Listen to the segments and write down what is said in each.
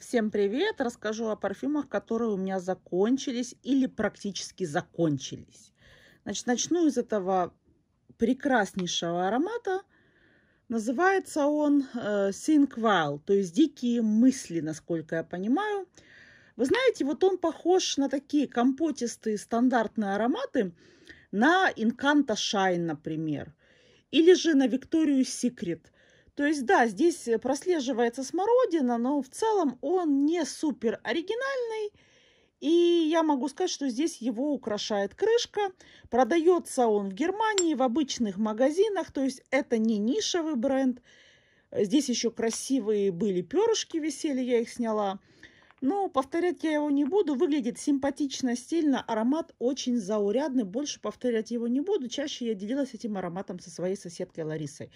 Всем привет! Расскажу о парфюмах, которые у меня закончились или практически закончились. Значит, начну из этого прекраснейшего аромата. Называется он э, Wild, то есть «Дикие мысли», насколько я понимаю. Вы знаете, вот он похож на такие компотистые стандартные ароматы, на Инканта Шайн, например, или же на Викторию Секрет – то есть, да, здесь э, прослеживается смородина, но в целом он не супер оригинальный. И я могу сказать, что здесь его украшает крышка. Продается он в Германии, в обычных магазинах. То есть, это не нишевый бренд. Здесь еще красивые были перышки висели, я их сняла. Но повторять я его не буду. Выглядит симпатично, стильно. Аромат очень заурядный. Больше повторять его не буду. Чаще я делилась этим ароматом со своей соседкой Ларисой.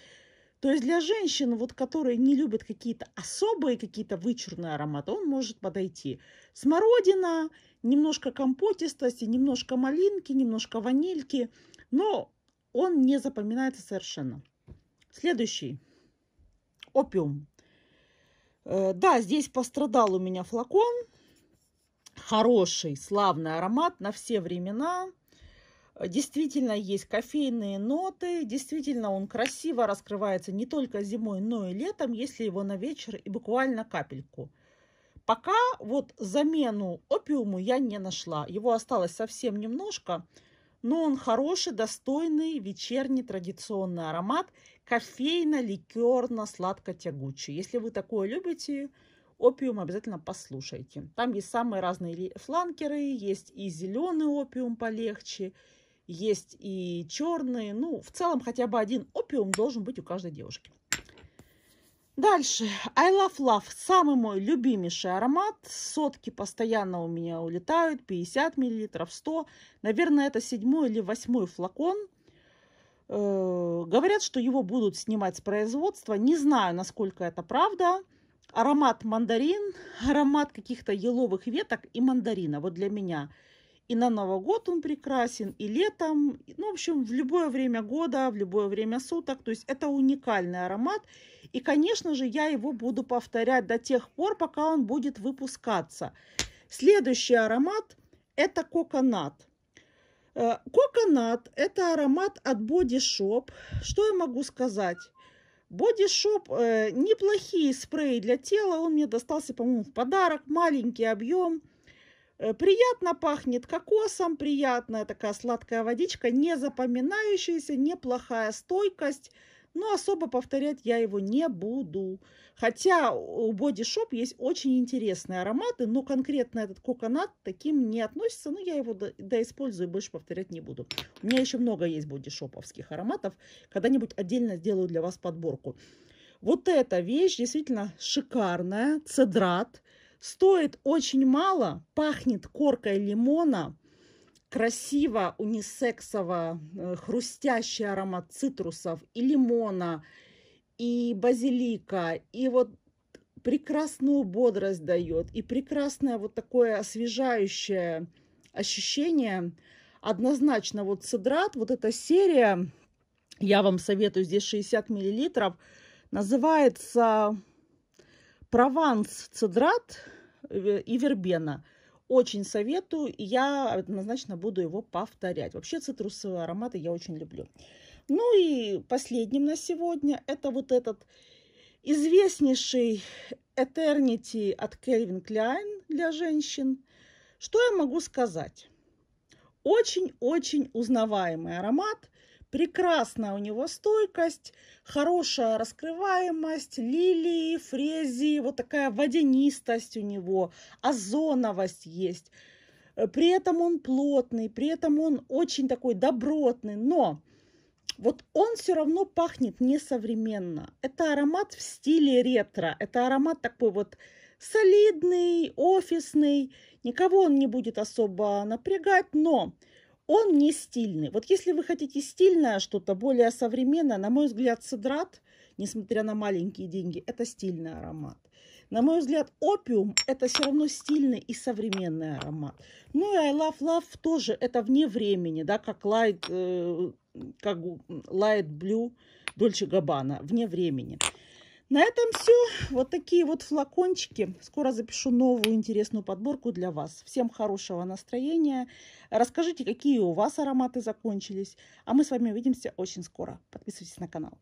То есть для женщин, вот, которые не любят какие-то особые, какие-то вычурные ароматы, он может подойти. Смородина, немножко компотистости, немножко малинки, немножко ванильки, но он не запоминается совершенно. Следующий. Опиум. Э, да, здесь пострадал у меня флакон. Хороший, славный аромат на все времена – Действительно есть кофейные ноты, действительно он красиво раскрывается не только зимой, но и летом, если его на вечер и буквально капельку. Пока вот замену опиуму я не нашла, его осталось совсем немножко, но он хороший, достойный вечерний традиционный аромат, кофейно-ликерно-сладко-тягучий. Если вы такое любите, опиум обязательно послушайте. Там есть самые разные фланкеры, есть и зеленый опиум полегче, есть и черные. Ну, в целом хотя бы один опиум должен быть у каждой девушки. Дальше. I Love Love. Самый мой любимейший аромат. Сотки постоянно у меня улетают. 50 миллилитров, 100. Наверное, это седьмой или восьмой флакон. Э, говорят, что его будут снимать с производства. Не знаю, насколько это правда. Аромат мандарин, аромат каких-то еловых веток и мандарина. Вот для меня – и на Новый год он прекрасен, и летом, ну, в общем, в любое время года, в любое время суток. То есть это уникальный аромат. И, конечно же, я его буду повторять до тех пор, пока он будет выпускаться. Следующий аромат – это коконат. Э, коконат – это аромат от Body Shop. Что я могу сказать? Body Shop э, неплохие спреи для тела. Он мне достался, по-моему, в подарок. Маленький объем. Э, приятно пахнет кокосом, приятная такая сладкая водичка, не запоминающаяся, неплохая стойкость. Но особо повторять я его не буду. Хотя у Body Shop есть очень интересные ароматы, но конкретно этот коконат таким не относится. Но я его доиспользую, да, больше повторять не буду. У меня еще много есть Body Shopовских ароматов. Когда-нибудь отдельно сделаю для вас подборку. Вот эта вещь действительно шикарная. Цедрат. Стоит очень мало, пахнет коркой лимона, красиво, унисексово, э, хрустящий аромат цитрусов и лимона, и базилика, и вот прекрасную бодрость дает, и прекрасное вот такое освежающее ощущение. Однозначно вот цедрат, вот эта серия, я вам советую, здесь 60 миллилитров, называется «Прованс цедрат», Э, и вербена. Очень советую, и я однозначно буду его повторять. Вообще цитрусовые ароматы я очень люблю. Ну и последним на сегодня это вот этот известнейший Eternity от Кельвин Кляйн для женщин. Что я могу сказать? Очень-очень узнаваемый аромат – прекрасная у него стойкость, хорошая раскрываемость, лилии, фрезии, вот такая водянистость у него, озоновость есть. Э, при этом он плотный, при этом он очень такой добротный, но вот он все равно пахнет несовременно. Это аромат в стиле ретро, это аромат такой вот солидный, офисный, никого он не будет особо напрягать, но он не стильный. Вот если вы хотите стильное что-то, более современное, на мой взгляд, седрат, несмотря на маленькие деньги, это стильный аромат. На мой взгляд, опиум – это все равно стильный и современный аромат. Ну и I Love Love тоже это вне времени, да, как Light, э, как Light Blue Дольче Габбана, вне времени. На этом все. Вот такие вот флакончики. Скоро запишу новую интересную подборку для вас. Всем хорошего настроения. Расскажите, какие у вас ароматы закончились. А мы с вами увидимся очень скоро. Подписывайтесь на канал.